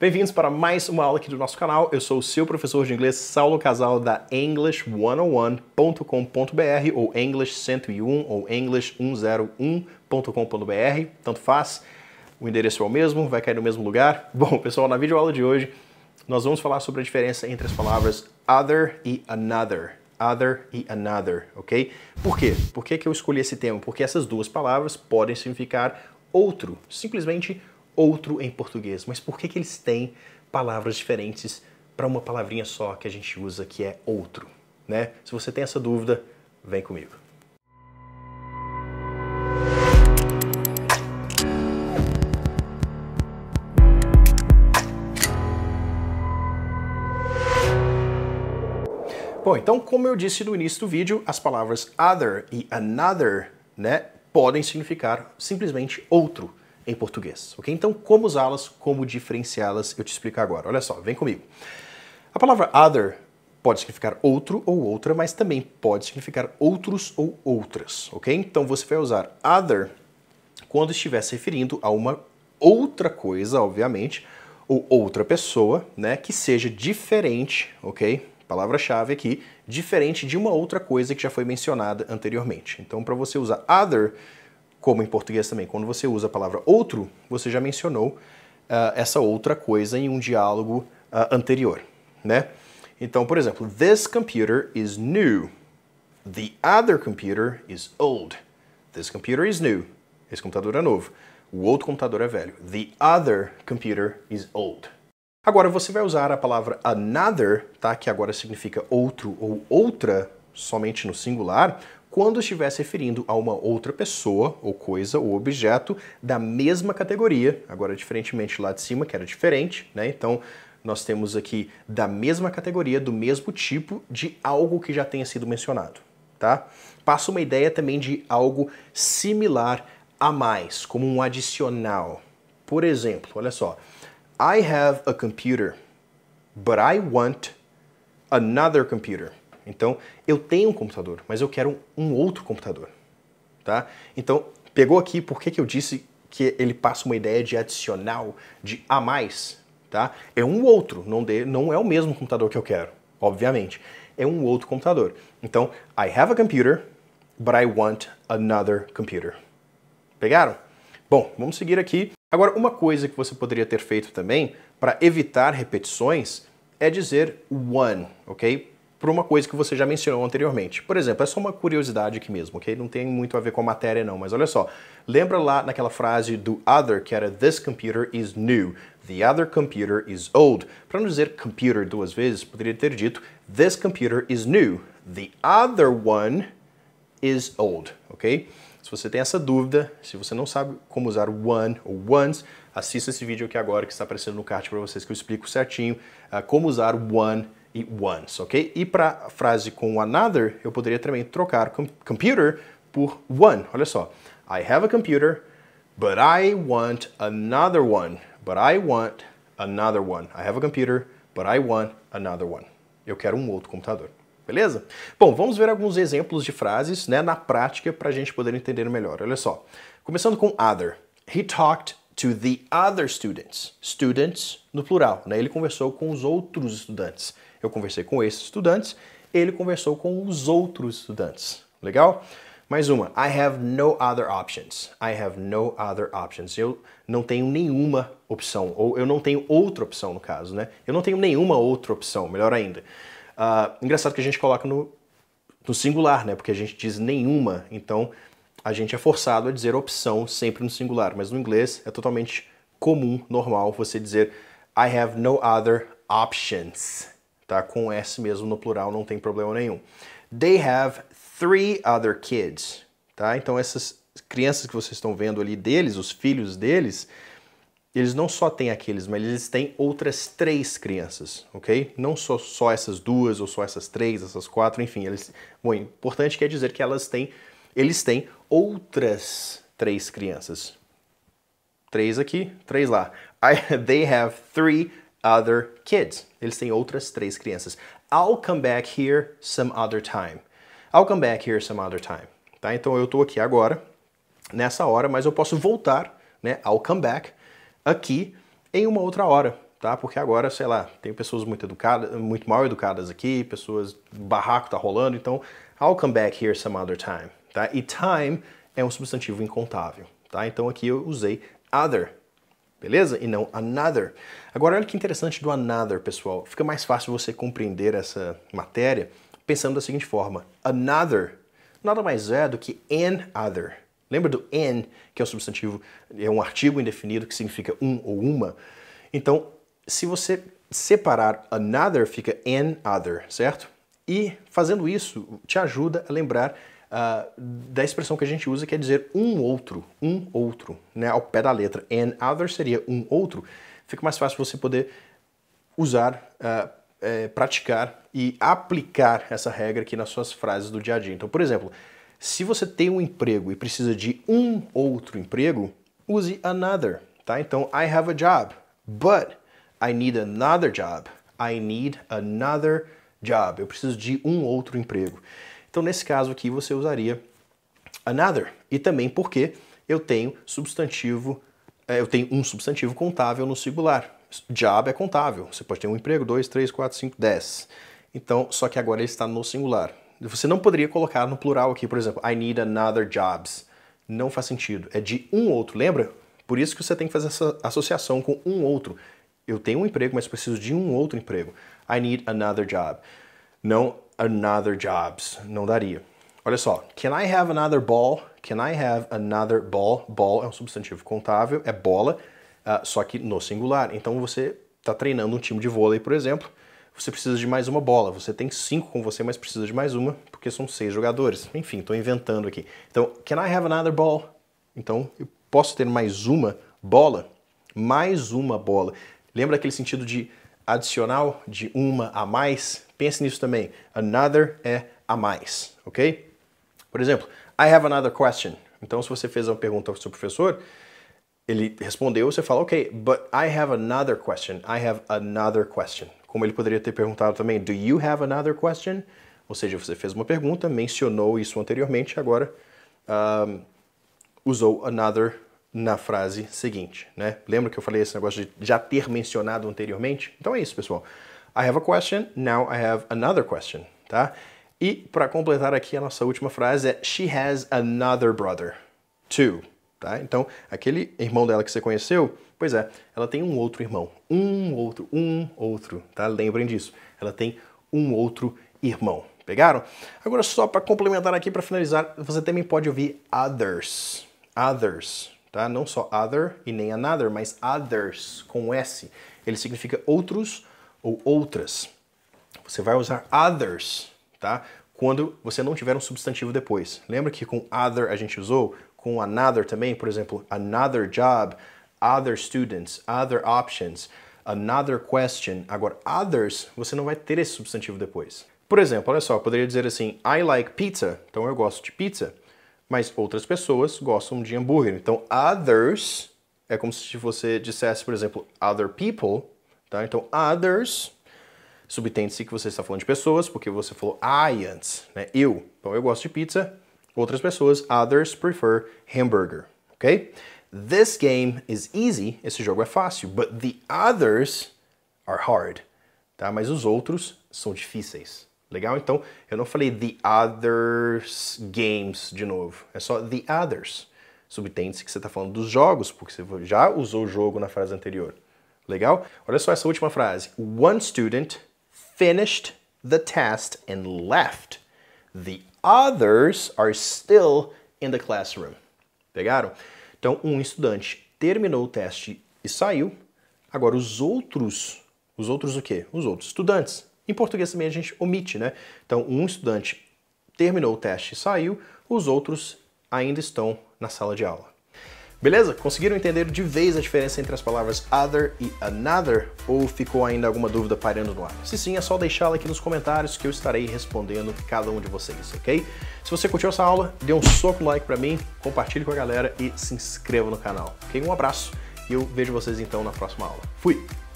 Bem-vindos para mais uma aula aqui do nosso canal. Eu sou o seu professor de inglês, Saulo Casal, da English101.com.br ou English101 ou English101.com.br, tanto faz. O endereço é o mesmo, vai cair no mesmo lugar. Bom, pessoal, na videoaula de hoje nós vamos falar sobre a diferença entre as palavras other e another other e another, ok? Por quê? Por que, que eu escolhi esse termo? Porque essas duas palavras podem significar outro, simplesmente outro outro em português. Mas por que, que eles têm palavras diferentes para uma palavrinha só que a gente usa que é outro? Né? Se você tem essa dúvida, vem comigo. Bom, então, como eu disse no início do vídeo, as palavras other e another, né, podem significar simplesmente outro em português, ok? Então, como usá-las, como diferenciá-las, eu te explico agora. Olha só, vem comigo. A palavra other pode significar outro ou outra, mas também pode significar outros ou outras, ok? Então, você vai usar other quando estiver se referindo a uma outra coisa, obviamente, ou outra pessoa, né, que seja diferente, ok? Palavra-chave aqui, diferente de uma outra coisa que já foi mencionada anteriormente. Então, para você usar other, como em português também, quando você usa a palavra outro, você já mencionou uh, essa outra coisa em um diálogo uh, anterior, né? Então, por exemplo, this computer is new. The other computer is old. This computer is new. Esse computador é novo. O outro computador é velho. The other computer is old. Agora você vai usar a palavra another, tá? Que agora significa outro ou outra somente no singular, quando estiver se referindo a uma outra pessoa, ou coisa, ou objeto da mesma categoria, agora diferentemente lá de cima, que era diferente, né? Então, nós temos aqui da mesma categoria, do mesmo tipo de algo que já tenha sido mencionado, tá? Passa uma ideia também de algo similar a mais, como um adicional. Por exemplo, olha só. I have a computer, but I want another computer. Então, eu tenho um computador, mas eu quero um outro computador, tá? Então, pegou aqui por que eu disse que ele passa uma ideia de adicional, de a mais, tá? É um outro, não, de, não é o mesmo computador que eu quero, obviamente. É um outro computador. Então, I have a computer, but I want another computer. Pegaram? Bom, vamos seguir aqui. Agora, uma coisa que você poderia ter feito também para evitar repetições é dizer one, ok? por uma coisa que você já mencionou anteriormente. Por exemplo, é só uma curiosidade aqui mesmo, ok? Não tem muito a ver com a matéria não, mas olha só. Lembra lá naquela frase do other, que era this computer is new, the other computer is old. Para não dizer computer duas vezes, poderia ter dito this computer is new, the other one is old, ok? Se você tem essa dúvida, se você não sabe como usar one ou ones, assista esse vídeo aqui agora que está aparecendo no card para vocês que eu explico certinho uh, como usar one e once, ok? E para a frase com another, eu poderia também trocar com computer por one. Olha só. I have a computer, but I want another one. But I want another one. I have a computer, but I want another one. Eu quero um outro computador. Beleza? Bom, vamos ver alguns exemplos de frases né, na prática para a gente poder entender melhor. Olha só. Começando com other. He talked to the other students. Students no plural, né? Ele conversou com os outros estudantes. Eu conversei com esses estudantes, ele conversou com os outros estudantes. Legal? Mais uma. I have no other options. I have no other options. Eu não tenho nenhuma opção. Ou eu não tenho outra opção, no caso, né? Eu não tenho nenhuma outra opção, melhor ainda. Uh, engraçado que a gente coloca no, no singular, né? Porque a gente diz nenhuma. Então, a gente é forçado a dizer opção sempre no singular, mas no inglês é totalmente comum, normal, você dizer I have no other options, tá? Com S mesmo no plural, não tem problema nenhum. They have three other kids, tá? Então essas crianças que vocês estão vendo ali deles, os filhos deles, eles não só têm aqueles, mas eles têm outras três crianças, ok? Não só, só essas duas, ou só essas três, essas quatro, enfim. Eles, bom, é importante quer é dizer que elas têm, eles têm outras três crianças. Três aqui, três lá. I, they have three other kids. Eles têm outras três crianças. I'll come back here some other time. I'll come back here some other time. Tá? Então eu estou aqui agora, nessa hora, mas eu posso voltar, né? I'll come back aqui em uma outra hora, tá? Porque agora, sei lá, tem pessoas muito educadas, muito mal educadas aqui, pessoas barraco tá rolando, então I'll come back here some other time. Tá? E time é um substantivo incontável. Tá? Então aqui eu usei other, beleza? E não another. Agora olha que interessante do another, pessoal. Fica mais fácil você compreender essa matéria pensando da seguinte forma: another nada mais é do que an other. Lembra do an, que é um substantivo, é um artigo indefinido que significa um ou uma? Então, se você separar another, fica an other, certo? E fazendo isso, te ajuda a lembrar uh, da expressão que a gente usa, que é dizer um outro, um outro, né, ao pé da letra. And other seria um outro. Fica mais fácil você poder usar, uh, é, praticar e aplicar essa regra aqui nas suas frases do dia a dia. Então, por exemplo, se você tem um emprego e precisa de um outro emprego, use another, tá? Então, I have a job, but I need another job. I need another job. Eu preciso de um outro emprego. Então, nesse caso aqui, você usaria another. E também porque eu tenho substantivo, é, eu tenho um substantivo contável no singular. Job é contável. Você pode ter um emprego, dois, três, quatro, cinco, dez. Então, só que agora ele está no singular. Você não poderia colocar no plural aqui, por exemplo, I need another jobs. Não faz sentido. É de um outro, lembra? Por isso que você tem que fazer essa associação com um outro. Eu tenho um emprego, mas preciso de um outro emprego. I need another job. Não another jobs? Não daria. Olha só, can I have another ball? Can I have another ball? Ball é um substantivo contável, é bola, uh, só que no singular. Então você está treinando um time de vôlei, por exemplo, você precisa de mais uma bola. Você tem cinco com você, mas precisa de mais uma, porque são seis jogadores. Enfim, estou inventando aqui. Então, can I have another ball? Então, eu posso ter mais uma bola? Mais uma bola. Lembra aquele sentido de adicional, de uma a mais, pense nisso também. Another é a mais, ok? Por exemplo, I have another question. Então, se você fez uma pergunta ao seu professor, ele respondeu, você fala, ok, but I have another question. I have another question. Como ele poderia ter perguntado também, do you have another question? Ou seja, você fez uma pergunta, mencionou isso anteriormente, agora um, usou another na frase seguinte, né? Lembra que eu falei esse negócio de já ter mencionado anteriormente? Então é isso, pessoal. I have a question, now I have another question, tá? E para completar aqui a nossa última frase é she has another brother, too, tá? Então, aquele irmão dela que você conheceu, pois é, ela tem um outro irmão, um outro, um outro, tá? Lembrem disso. Ela tem um outro irmão. Pegaram? Agora só para complementar aqui para finalizar, você também pode ouvir others. Others, tá? Não só other e nem another, mas others com S. Ele significa outros ou outras. Você vai usar others, tá? Quando você não tiver um substantivo depois. Lembra que com other a gente usou com another também, por exemplo, another job, other students, other options, another question. Agora, others, você não vai ter esse substantivo depois. Por exemplo, olha só, eu poderia dizer assim, I like pizza, então eu gosto de pizza mas outras pessoas gostam de hambúrguer. Então, others é como se você dissesse, por exemplo, other people, tá? Então, others subtende-se que você está falando de pessoas, porque você falou I antes, né? Eu. Então, eu gosto de pizza. Outras pessoas, others prefer hamburger, ok? This game is easy, esse jogo é fácil, but the others are hard, tá? Mas os outros são difíceis. Legal? Então, eu não falei the others games de novo. É só the others. Subtende-se que você está falando dos jogos, porque você já usou jogo na frase anterior. Legal? Olha só essa última frase. One student finished the test and left. The others are still in the classroom. Pegaram? Então, um estudante terminou o teste e saiu. Agora, os outros, os outros o quê? Os outros estudantes em português também a gente omite, né? Então, um estudante terminou o teste e saiu, os outros ainda estão na sala de aula. Beleza? Conseguiram entender de vez a diferença entre as palavras other e another? Ou ficou ainda alguma dúvida pairando no ar? Se sim, é só deixá-la aqui nos comentários que eu estarei respondendo cada um de vocês, ok? Se você curtiu essa aula, dê um soco no like pra mim, compartilhe com a galera e se inscreva no canal, ok? Um abraço e eu vejo vocês então na próxima aula. Fui!